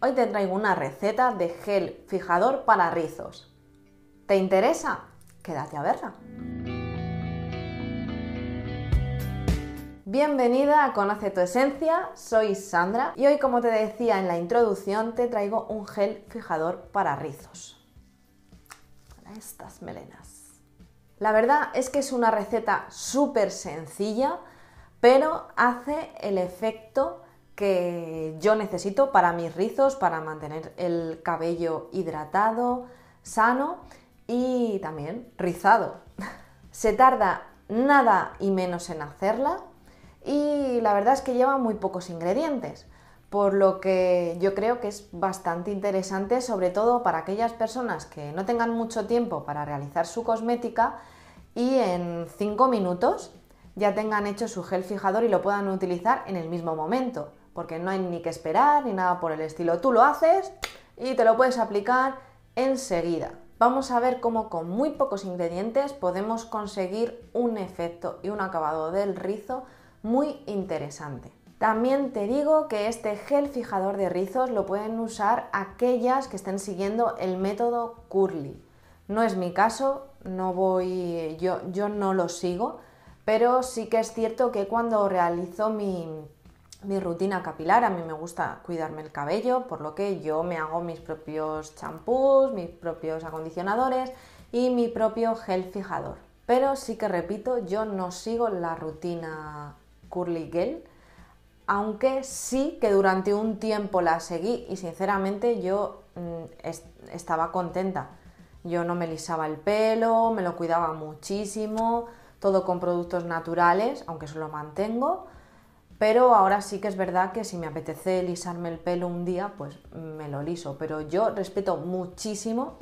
Hoy te traigo una receta de gel fijador para rizos. ¿Te interesa? Quédate a verla. Bienvenida a Conoce tu Esencia, soy Sandra y hoy como te decía en la introducción te traigo un gel fijador para rizos. Para estas melenas. La verdad es que es una receta súper sencilla, pero hace el efecto que yo necesito para mis rizos, para mantener el cabello hidratado, sano y también rizado. Se tarda nada y menos en hacerla y la verdad es que lleva muy pocos ingredientes, por lo que yo creo que es bastante interesante sobre todo para aquellas personas que no tengan mucho tiempo para realizar su cosmética y en 5 minutos ya tengan hecho su gel fijador y lo puedan utilizar en el mismo momento porque no hay ni que esperar ni nada por el estilo. Tú lo haces y te lo puedes aplicar enseguida. Vamos a ver cómo con muy pocos ingredientes podemos conseguir un efecto y un acabado del rizo muy interesante. También te digo que este gel fijador de rizos lo pueden usar aquellas que estén siguiendo el método curly. No es mi caso, no voy, yo, yo no lo sigo, pero sí que es cierto que cuando realizo mi mi rutina capilar. A mí me gusta cuidarme el cabello, por lo que yo me hago mis propios champús, mis propios acondicionadores y mi propio gel fijador. Pero sí que repito, yo no sigo la rutina curly gel, aunque sí que durante un tiempo la seguí y sinceramente yo mm, estaba contenta. Yo no me lisaba el pelo, me lo cuidaba muchísimo, todo con productos naturales, aunque eso lo mantengo pero ahora sí que es verdad que si me apetece lisarme el pelo un día, pues me lo liso. Pero yo respeto muchísimo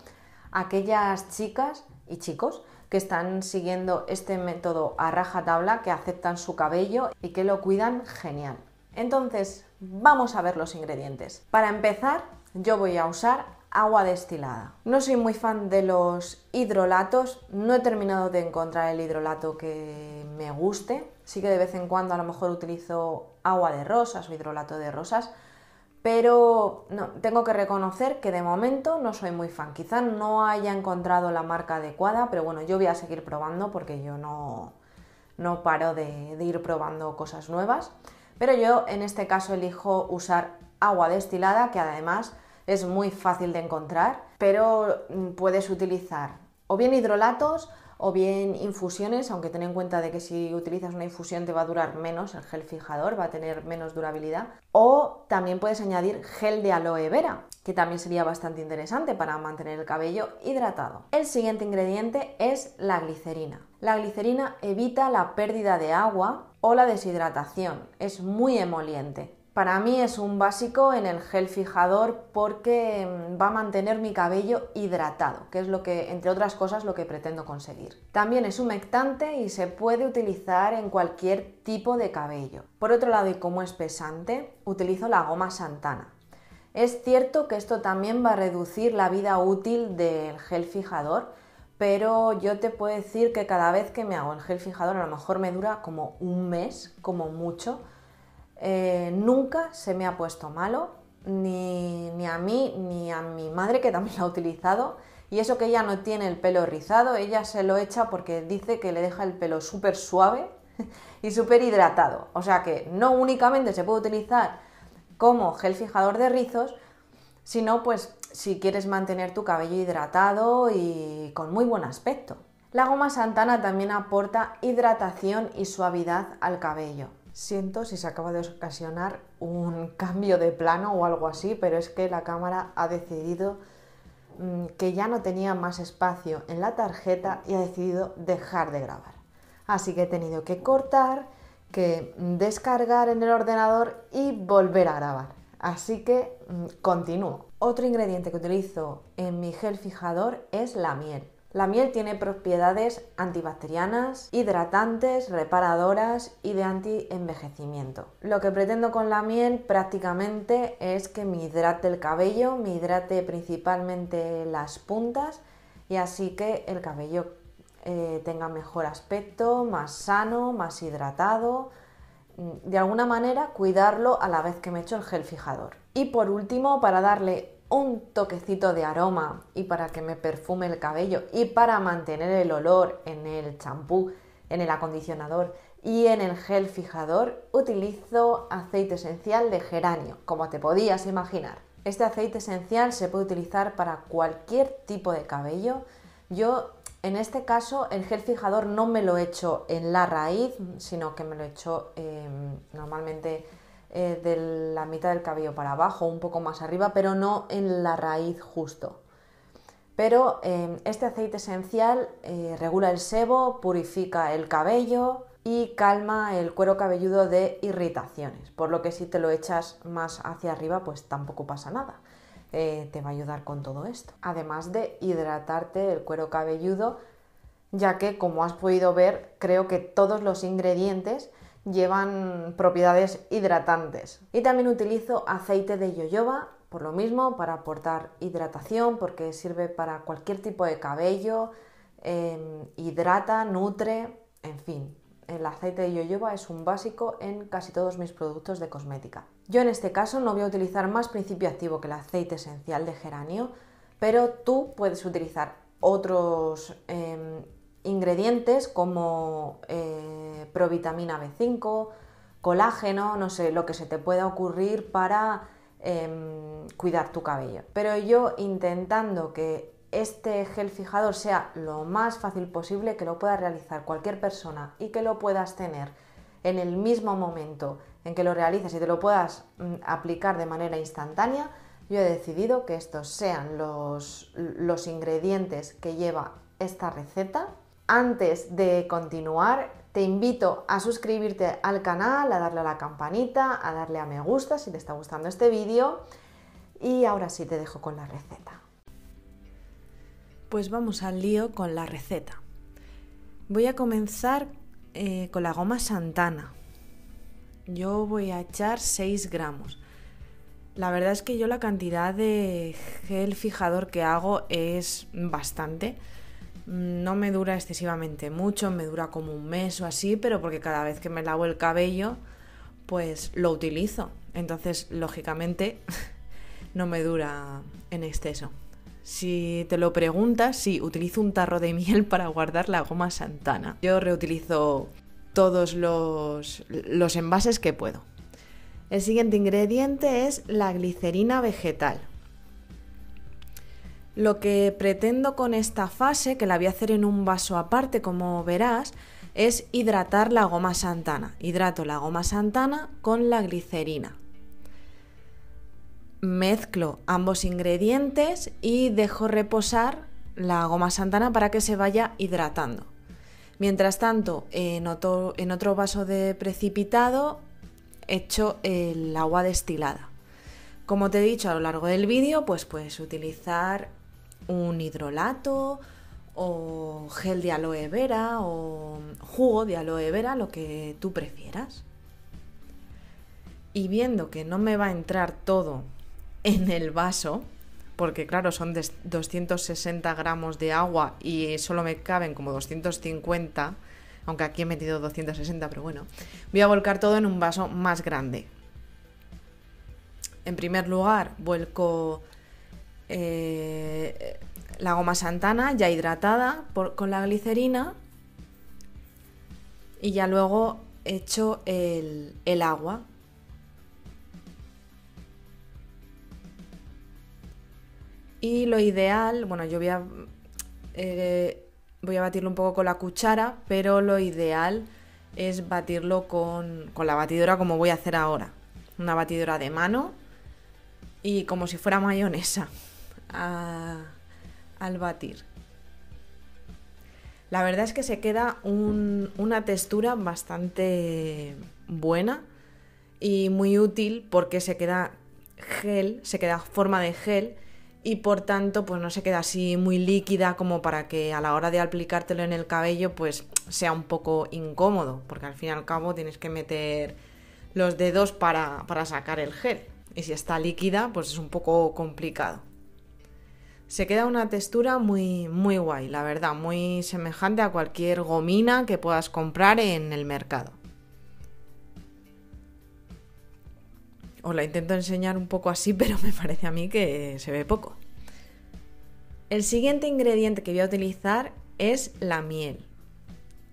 a aquellas chicas y chicos que están siguiendo este método a rajatabla, que aceptan su cabello y que lo cuidan genial. Entonces, vamos a ver los ingredientes. Para empezar, yo voy a usar agua destilada. No soy muy fan de los hidrolatos, no he terminado de encontrar el hidrolato que me guste. Sí que de vez en cuando a lo mejor utilizo agua de rosas o hidrolato de rosas, pero tengo que reconocer que de momento no soy muy fan. Quizá no haya encontrado la marca adecuada, pero bueno, yo voy a seguir probando porque yo no, no paro de ir probando cosas nuevas. Pero yo en este caso elijo usar agua destilada, que además es muy fácil de encontrar, pero mm, puedes utilizar o bien hidrolatos o bien infusiones, aunque ten en cuenta de que si utilizas una infusión te va a durar menos, el gel fijador va a tener menos durabilidad, o también puedes añadir gel de aloe vera, que también sería bastante interesante para mantener el cabello hidratado. El siguiente ingrediente es la glicerina. La glicerina evita la pérdida de agua o la deshidratación, es muy emoliente, para mí es un básico en el gel fijador porque mm, va a mantener mi cabello hidratado, que es lo que, entre otras cosas, lo que pretendo conseguir. También es humectante y se puede utilizar en cualquier tipo de cabello. Por otro lado, y como es pesante, utilizo la goma Santana. Es cierto que esto también va a reducir la vida útil del gel fijador, pero yo te puedo decir que cada vez que me hago el gel fijador a lo mejor me dura como un mes, como mucho, eh, nunca se me ha puesto malo, ni, ni, a mí ni a mi madre que también lo ha utilizado. Y eso que ella no tiene el pelo rizado, ella se lo echa porque dice que le deja el pelo súper suave y súper hidratado. O sea que no únicamente se puede utilizar como gel fijador de rizos, sino pues si quieres mantener tu cabello hidratado y con muy buen aspecto. La goma santana también aporta hidratación y suavidad al cabello. Siento si se acaba de ocasionar un cambio de plano o algo así, pero es que la cámara ha decidido mm, que ya no tenía más espacio en la tarjeta y ha decidido dejar de grabar. Así que he tenido que cortar, que descargar en el ordenador y volver a grabar. Así que mm, continúo. Otro ingrediente que utilizo en mi gel fijador es la miel. La miel tiene propiedades antibacterianas, hidratantes, reparadoras y de antienvejecimiento. Lo que pretendo con la miel prácticamente es que me hidrate el cabello, me hidrate principalmente las puntas y así que el cabello eh, tenga mejor aspecto, más sano, más hidratado, mm, de alguna manera cuidarlo a la vez que me echo el gel fijador. Y por último, para darle un toquecito de aroma y para que me perfume el cabello y para mantener el olor en el champú, en el acondicionador y en el gel fijador utilizo aceite esencial de geranio, como te podías imaginar. Este aceite esencial se puede utilizar para cualquier tipo de cabello. Yo en este caso el gel fijador no me lo he hecho en la raíz, sino que me lo he hecho em, normalmente eh, de la mitad del cabello para abajo, un poco más arriba, pero no en la raíz justo. Pero em, este aceite esencial eh, regula el sebo, purifica el cabello y calma el cuero cabelludo de irritaciones, por lo que si te lo echas más hacia arriba, pues tampoco pasa nada. Eh, te va a ayudar con todo esto. Además de hidratarte el cuero cabelludo, ya que como has podido ver, creo que todos los ingredientes llevan propiedades hidratantes. Y también utilizo aceite de yoyoba, por lo mismo, para aportar hidratación, porque sirve para cualquier tipo de cabello, em, hidrata, nutre, en fin. El aceite de yoyoba es un básico en casi todos mis productos de cosmética. Yo en este caso no voy a utilizar más principio activo que el aceite esencial de geranio, pero tú puedes utilizar otros em, ingredientes como eh, provitamina B5, colágeno, no sé, lo que se te pueda ocurrir para em, cuidar tu cabello. Pero yo intentando que este gel fijador sea lo más fácil posible, que lo pueda realizar cualquier persona y que lo puedas tener en el mismo momento en que lo realices y te lo puedas mm, aplicar de manera instantánea, yo he decidido que estos sean los, los ingredientes que lleva esta receta. Antes de continuar, te invito a suscribirte al canal, a darle a la campanita, a darle a me gusta si te está gustando este vídeo. Y ahora sí te dejo con la receta. Pues vamos al lío con la receta. Voy a comenzar eh, con la goma santana. Yo voy a echar 6 gramos. La verdad es que yo la cantidad de gel fijador que hago es bastante. Mm, no me dura excesivamente mucho, me dura como un mes o así, pero porque cada vez que me lavo el cabello, pues lo utilizo. Entonces, lógicamente, no me dura en exceso. Si te lo preguntas, sí, utilizo un tarro de miel para guardar la goma santana. Yo reutilizo todos los, los envases que puedo. El siguiente ingrediente es la glicerina vegetal. Lo que pretendo con esta fase, que la voy a hacer en un vaso aparte, como verás, es hidratar la goma santana. Hidrato la goma santana con la glicerina. Mezclo ambos ingredientes y dejo reposar la goma santana para que se vaya hidratando. Mientras tanto, en otro, vaso de precipitado echo el agua destilada. Como te he dicho a lo largo del vídeo, pues puedes utilizar un hidrolato o gel de aloe vera o jugo de aloe vera, lo que tú prefieras. Y viendo que no me va a entrar todo en el vaso, porque claro, son 260 gramos de agua y solo me caben como 250, aunque aquí he metido 260, pero bueno, voy a volcar todo en un vaso más grande. En primer lugar, vuelco eh, la goma santana ya hidratada con la glicerina y ya luego hecho el, agua. Y lo ideal, bueno, yo voy a, eh, voy a batirlo un poco con la cuchara, pero lo ideal es batirlo con, con la batidora como voy a hacer ahora. Una batidora de mano y como si fuera mayonesa al batir. La verdad es que se queda una textura bastante buena y muy útil porque se queda gel, se queda forma de gel y por tanto pues no se queda así muy líquida como para que a la hora de aplicártelo en el cabello pues sea un poco incómodo porque al fin y al cabo tienes que meter los dedos para sacar el gel y si está líquida pues es un poco complicado se queda una textura muy, muy guay, la verdad, muy semejante a cualquier gomina que puedas comprar en el mercado. Os la intento enseñar un poco así, pero me parece a mí que se ve poco. El siguiente ingrediente que voy a utilizar es la miel.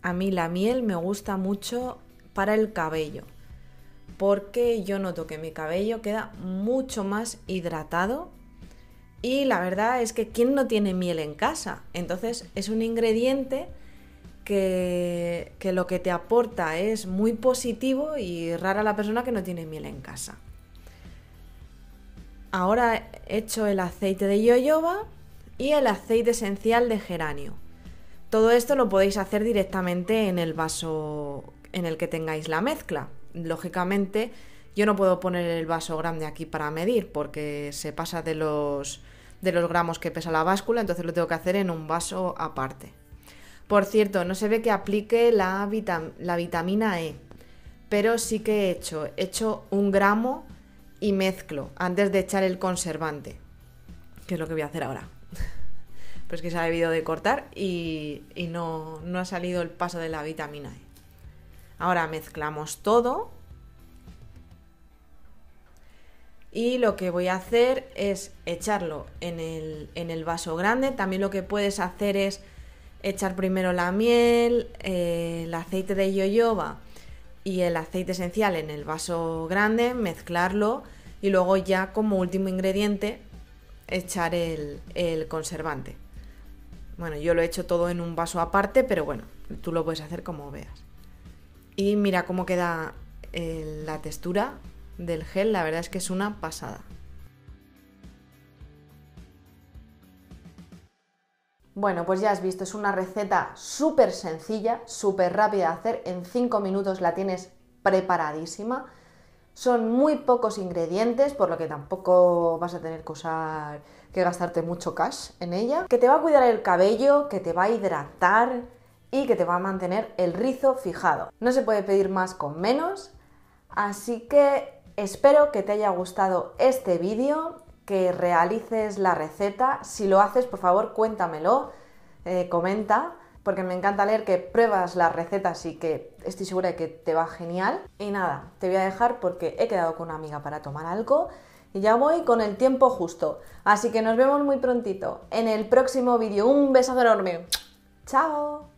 A mí la miel me gusta mucho para el cabello, porque yo noto que mi cabello queda mucho más hidratado y la verdad es que ¿quién no tiene miel en casa? Entonces es un ingrediente que, lo que te aporta es muy positivo y rara la persona que no tiene miel en casa. Ahora he hecho el aceite de yoyoba y el aceite esencial de geranio. Todo esto lo podéis hacer directamente en el vaso en el que tengáis la mezcla. Lógicamente, yo no puedo poner el vaso grande aquí para medir porque se pasa de los, de los gramos que pesa la báscula, entonces lo tengo que hacer en un vaso aparte. Por cierto, no se ve que aplique la, vitamina E, pero sí que he hecho, he hecho un gramo y mezclo antes de echar el conservante, que es lo que voy a hacer ahora. pues que se ha debido de cortar y, y no, no ha salido el paso de la vitamina E. Ahora mezclamos todo y lo que voy a hacer es echarlo en el, vaso grande. También lo que puedes hacer es echar primero la miel, eh, el aceite de yoyoba y el aceite esencial en el vaso grande, mezclarlo y luego ya como último ingrediente echar el, conservante. Bueno, yo lo he hecho todo en un vaso aparte, pero bueno, tú lo puedes hacer como veas. Y mira cómo queda eh, la textura del gel, la verdad es que es una pasada. Bueno, pues ya has visto, es una receta súper sencilla, súper rápida de hacer, en 5 minutos la tienes preparadísima. Son muy pocos ingredientes, por lo que tampoco vas a tener que usar, que gastarte mucho cash en ella. Que te va a cuidar el cabello, que te va a hidratar y que te va a mantener el rizo fijado. No se puede pedir más con menos, así que Espero que te haya gustado este vídeo, que realices la receta. Si lo haces, por favor, cuéntamelo, eh, comenta, porque me encanta leer que pruebas las recetas y que estoy segura de que te va genial. Y nada, te voy a dejar porque he quedado con una amiga para tomar algo y ya voy con el tiempo justo. Así que nos vemos muy prontito en el próximo vídeo. Un beso enorme. ¡Chao!